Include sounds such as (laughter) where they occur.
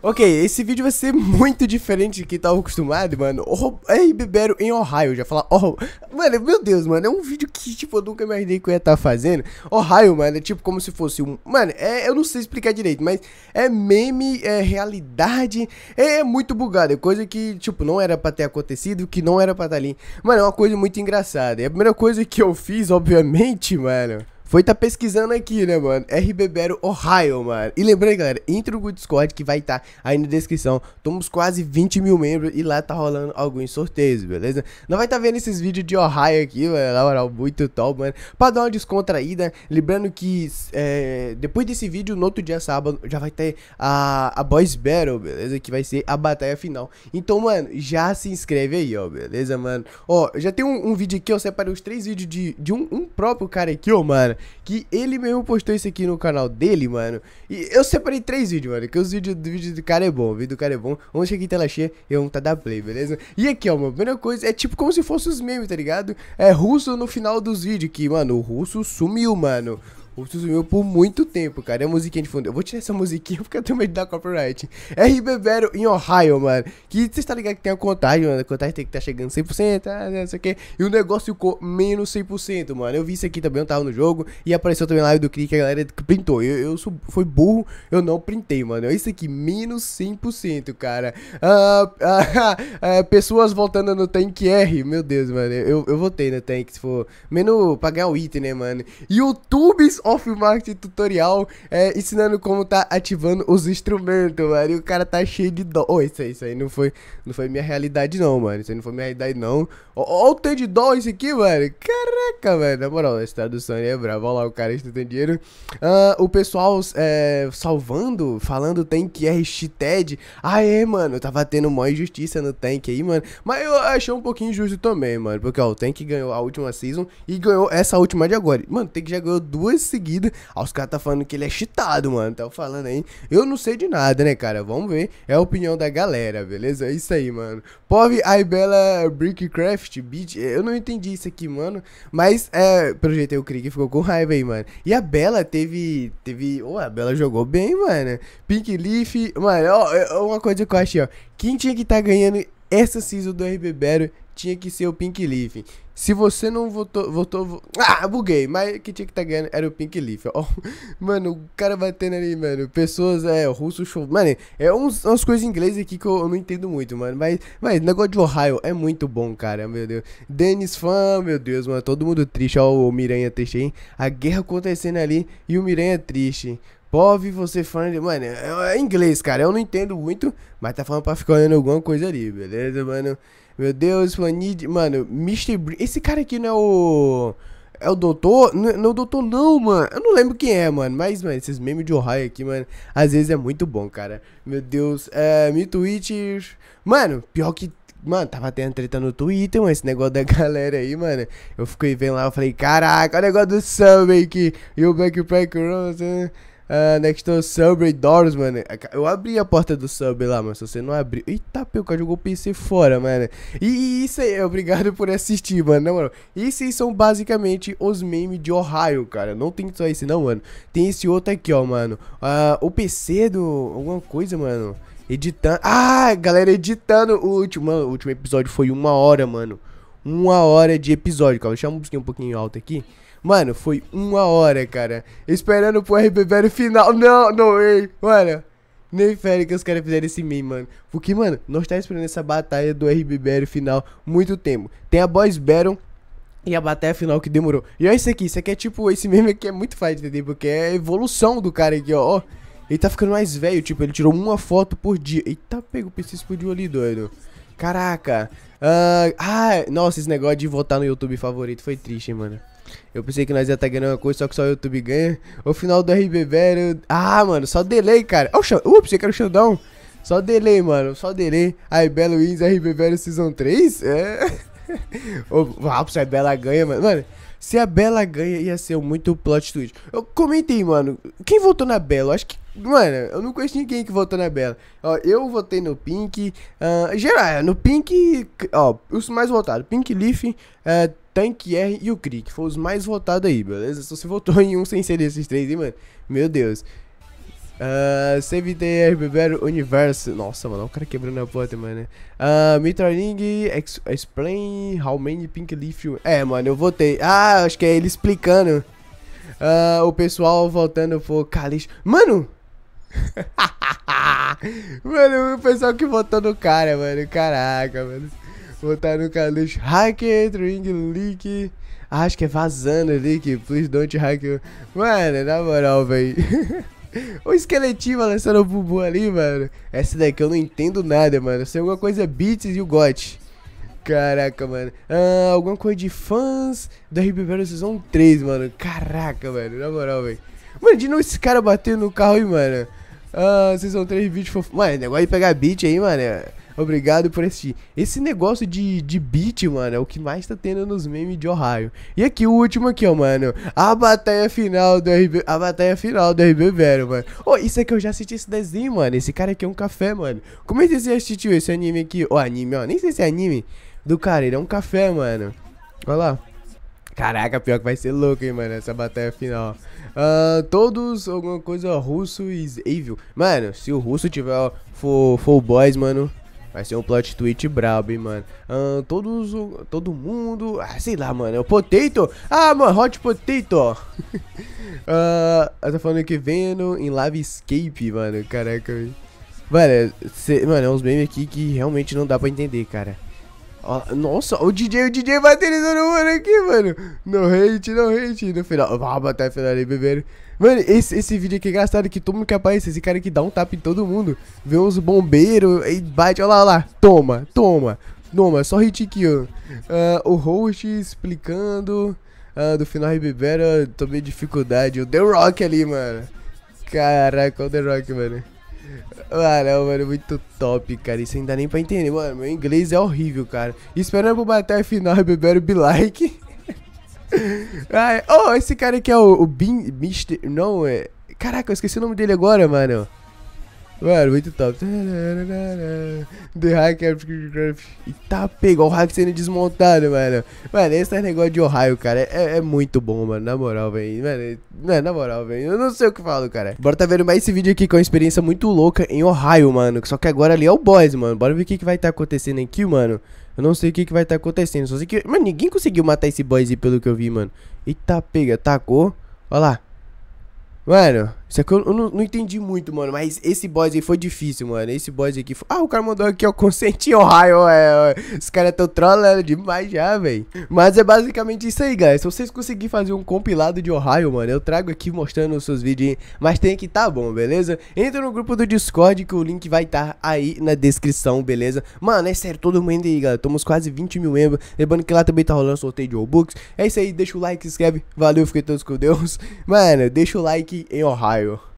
Ok, esse vídeo vai ser muito diferente do que tava acostumado, mano. Oh, ei, Bibero em Ohio, já falar oh, Mano, meu Deus, mano, é um vídeo que, tipo, eu nunca imaginei que eu ia estar tá fazendo. Ohio, mano, é tipo como se fosse um... Mano, é, eu não sei explicar direito, mas é meme, é realidade, é, é muito bugado. É coisa que, tipo, não era pra ter acontecido, que não era pra estar tá ali. Mano, é uma coisa muito engraçada. E é a primeira coisa que eu fiz, obviamente, mano... Foi tá pesquisando aqui, né, mano? RBBero Ohio, mano. E lembrando, galera, entra no Discord que vai estar tá aí na descrição. Temos quase 20 mil membros e lá tá rolando alguns sorteios, beleza? Não vai tá vendo esses vídeos de Ohio aqui, mano. Na moral, muito top, mano. Pra dar uma descontraída, lembrando que é, depois desse vídeo, no outro dia sábado, já vai ter a, a Boys Battle, beleza? Que vai ser a batalha final. Então, mano, já se inscreve aí, ó, beleza, mano? Ó, já tem um, um vídeo aqui, ó. Eu separei os três vídeos de, de um, um próprio cara aqui, ó, mano que ele mesmo postou isso aqui no canal dele, mano. E eu separei três vídeos, mano, que os vídeos do vídeo do cara é bom, o vídeo do cara é bom. Um chega em tela cheia e um tá da play, beleza? E aqui, ó, mano, a primeira coisa é tipo como se fosse os memes, tá ligado? É russo no final dos vídeos, que, mano, o russo sumiu, mano. Outros meu por muito tempo, cara. É a musiquinha de fundo. Eu vou tirar essa musiquinha (laughs) porque eu tenho medo da copyright. R Battle em Ohio, mano. Que você tá ligado que tem a contagem, mano. A contagem tem que tá chegando 100%, ah, né, não sei o que. E o negócio ficou menos 100%, mano. Eu vi isso aqui também, eu tava no jogo. E apareceu também live do Cri que a galera printou. Eu, eu sou, foi burro, eu não printei, mano. É isso aqui, menos 100%, cara. Ah, ah, (laughs) é, pessoas voltando no Tank R. Meu Deus, mano. Eu, eu votei no Tank, se for. Menos pra ganhar o item, né, mano? YouTubes of Marketing Tutorial, é, ensinando como tá ativando os instrumentos, mano. E o cara tá cheio de dó. Oh, isso aí, isso aí não foi, não foi minha realidade, não, mano. Isso aí não foi minha realidade, não. Ó, oh, o oh, de dó isso aqui, mano. Caraca, velho. Na moral, essa tradução aí é brava. Olha lá, o cara estudando dinheiro. Ah, o pessoal é, salvando, falando tem que RXTED. É ah, é, mano. Tava tendo maior injustiça no tank aí, mano. Mas eu achei um pouquinho injusto também, mano. Porque, ó, o tank ganhou a última season e ganhou essa última de agora. Mano, tem que já ganhou duas seguida. Aí os caras tá falando que ele é cheatado, mano. Tá falando aí. Eu não sei de nada, né, cara? Vamos ver. É a opinião da galera, beleza? É isso aí, mano. Pove Aibela Brickcraft Beat. Eu não entendi isso aqui, mano. Mas, é, pelo jeito, o Krieg ficou com raiva aí, mano. E a Bela teve. Teve. Oh, a Bela jogou bem, mano. Pink Leaf. Mano, ó, é uma coisa que eu achei, ó. Quem tinha que tá ganhando essa season do RB Battle tinha que ser o Pink Leaf. Se você não votou, votou, votou ah, buguei, mas que tinha que estar tá ganhando era o Pink Leaf, ó. (laughs) Mano, o cara batendo ali, mano, pessoas, é, russo, show, mano, é uns, umas coisas em inglês aqui que eu, eu, não entendo muito, mano, mas, mas, negócio de Ohio é muito bom, cara, meu Deus. Dennis Fan, meu Deus, mano, todo mundo triste, ó, o Miranha triste, hein, a guerra acontecendo ali e o Miranha triste. Pove, você é fã de. Mano, é, é inglês, cara. Eu não entendo muito, mas tá falando pra ficar olhando alguma coisa ali, beleza, mano? Meu Deus, Fanid. Mano, Mr. Br Esse cara aqui não é o. É o doutor? Não, é, não é o doutor, não, mano. Eu não lembro quem é, mano. Mas, mano, esses memes de Ohio aqui, mano, às vezes é muito bom, cara. Meu Deus. É, me tweets. Mano, pior que Mano, tava tendo treta no Twitter, mano, esse negócio da (laughs) galera aí, mano. Eu fiquei vendo lá, eu falei, caraca, o negócio do Summer que e o Black Pack Rose. Né? Uh, ah, next né, to Subway Doors, mano. É eu abri a porta do Subway lá, mas se você não abriu. Eita, cara jogou o PC fora, mano. E isso aí, obrigado por assistir, mano. Não, mano. Esses são basicamente os memes de Ohio, cara. Não tem só esse, não, mano. Tem esse outro aqui, ó, mano. Uh, o PC do. Alguma coisa, mano. Editando. Ah, galera, editando o último. Mano, o último episódio foi uma hora, mano uma hora de episódio. Calma, deixa a música um pouquinho alta aqui. Mano, foi uma hora, cara. Esperando pro RBBR final. Não, não, ei, mano. Nem fere que os caras fizeram esse meme, mano. Porque, mano, nós tá esperando essa batalha do RBBR final muito tempo. Tem a Boys Baron e a batalha final que demorou. E olha isso aqui, isso aqui é tipo, esse meme aqui é muito fácil, entender? Porque é a evolução do cara aqui, ó. Ele tá ficando mais velho, tipo, ele tirou uma foto por dia. Eita, pega o PC explodiu ali, doido. Caraca. Uh, ah, nossa, esse negócio de votar no YouTube favorito foi triste, hein, mano. Eu pensei que nós ia estar tá ganhando uma coisa, só que só o YouTube ganha. O final do RB, velho. Ah, mano, só delay, cara. Oh, sh... Ups, eu quero showdown. Só delay, mano, só delay. Aí, Belo Wins, Velho Season 3? É... (laughs) Uau, se a Bela ganha, mano. Mano, se a Bela ganha, ia ser muito plot twist. Eu comentei, mano. Quem votou na Bela? Acho que. Mano, eu não conheço ninguém que votou na Bela. Ó, eu votei no Pink. Uh, geral, é, no Pink. Ó, os mais votados: Pink Leaf, uh, Tank R e o Crick. Foram os mais votados aí, beleza? Se você votou em um sem ser desses três, hein, mano? Meu Deus. Uh, ah, Save the RBBR Universe. Nossa, mano, o cara quebrando a porta, mano. Uh, Mitraling ex explain how many pink leaf you... É, mano, eu votei. Ah, acho que é ele explicando. Uh, o pessoal voltando pro Calix. Mano! (laughs) mano, o pessoal que votou no cara, mano. Caraca, mano. Votar no Calix. Hacker, Ring, Leak. Acho que é vazando, Leak. Please don't hack. Mano, na moral, velho. (laughs) (laughs) o esqueletinho balançando o bumbum ali, mano. Essa daqui eu não entendo nada, mano. Eu sei é alguma coisa Beats e o GOT. Caraca, mano. Ah, alguma coisa de fãs do RB Battle Season 3, mano. Caraca, mano. Na moral, velho. Mano, de novo esse cara bateu no carro aí, mano. Ah, Season 3 beat fofo. Mano, é negócio de pegar beat aí, mano. Obrigado por assistir. Esse negócio de, de beat, mano, é o que mais tá tendo nos memes de Ohio. E aqui, o último aqui, ó, mano. A batalha final do RB... A batalha final do RB Velho, mano. Ô, oh, isso aqui eu já assisti esse desenho, mano. Esse cara aqui é um café, mano. Como é que você assistiu esse anime aqui? Ó, oh, anime, ó. Nem sei se é anime. Do cara, ele é um café, mano. Olha lá. Caraca, pior que vai ser louco, hein, mano, essa batalha final. Uh, todos, alguma coisa, russo e evil. Mano, se o russo tiver, ó, for, for boys, mano, Vai ser um plot tweet brabo, hein, mano. Ah, todos, todo mundo... Ah, sei lá, mano. É o Potato? Ah, mano, Hot Potato. (laughs) ah, tá falando que vendo em Live Escape, mano. Caraca, velho. Mano, é, mano, é uns memes aqui que realmente não dá pra entender, cara nossa, o DJ, o DJ baterizando o mano aqui, mano. No hate, no hate. No final, vá o final de beber Mano, esse, esse vídeo aqui é engraçado que todo mundo que aparece, esse cara que dá um tapa em todo mundo. Vê uns bombeiros e bate, olha lá, olha lá. Toma, toma. Toma, só hit aqui, ó. Uh, o host explicando uh, do final Ribera, tomei dificuldade. O The Rock ali, mano. Caraca, o The Rock, mano. Mano, é mano, muito top, cara. Isso ainda nem pra entender. Mano, meu inglês é horrível, cara. Esperando pra bater a final e beber o be-like. (laughs) oh, esse cara aqui é o, o Bin... Mister... Não, é... Caraca, eu esqueci o nome dele agora, mano. Mano, muito top. The Hackcraft. E tá, pegou o hack sendo desmontado, mano. Mano, esse negócio de Ohio, cara, é, é, é muito bom, mano. Na moral, velho. Mano, na moral, velho. Eu não sei o que falo, cara. Bora tá vendo mais esse vídeo aqui com uma experiência muito louca em Ohio, mano. Só que agora ali é o boss, mano. Bora ver o que, que vai tá acontecendo aqui, mano. Eu não sei o que, que vai tá acontecendo. Só sei que. Mano, ninguém conseguiu matar esse boss aí, pelo que eu vi, mano. Eita, pega, tacou. Olha lá. Mano, só que eu, eu não, não, entendi muito, mano. Mas esse boss aí foi difícil, mano. Esse boss aqui foi... Ah, o cara mandou aqui, ó. em Ohio, é. Os caras tão trollando demais já, velho. Mas é basicamente isso aí, galera Se vocês conseguirem fazer um compilado de Ohio, mano, eu trago aqui mostrando os seus vídeos. Mas tem que tá bom, beleza? Entra no grupo do Discord que o link vai estar tá aí na descrição, beleza? Mano, é sério, todo mundo aí, galera. Estamos quase 20 mil membros. Lembrando que lá também tá rolando sorteio de Robux. É isso aí, deixa o like, se inscreve. Valeu, fiquei todos com Deus. (laughs) Mano, deixa o like em Ohio. Ohio.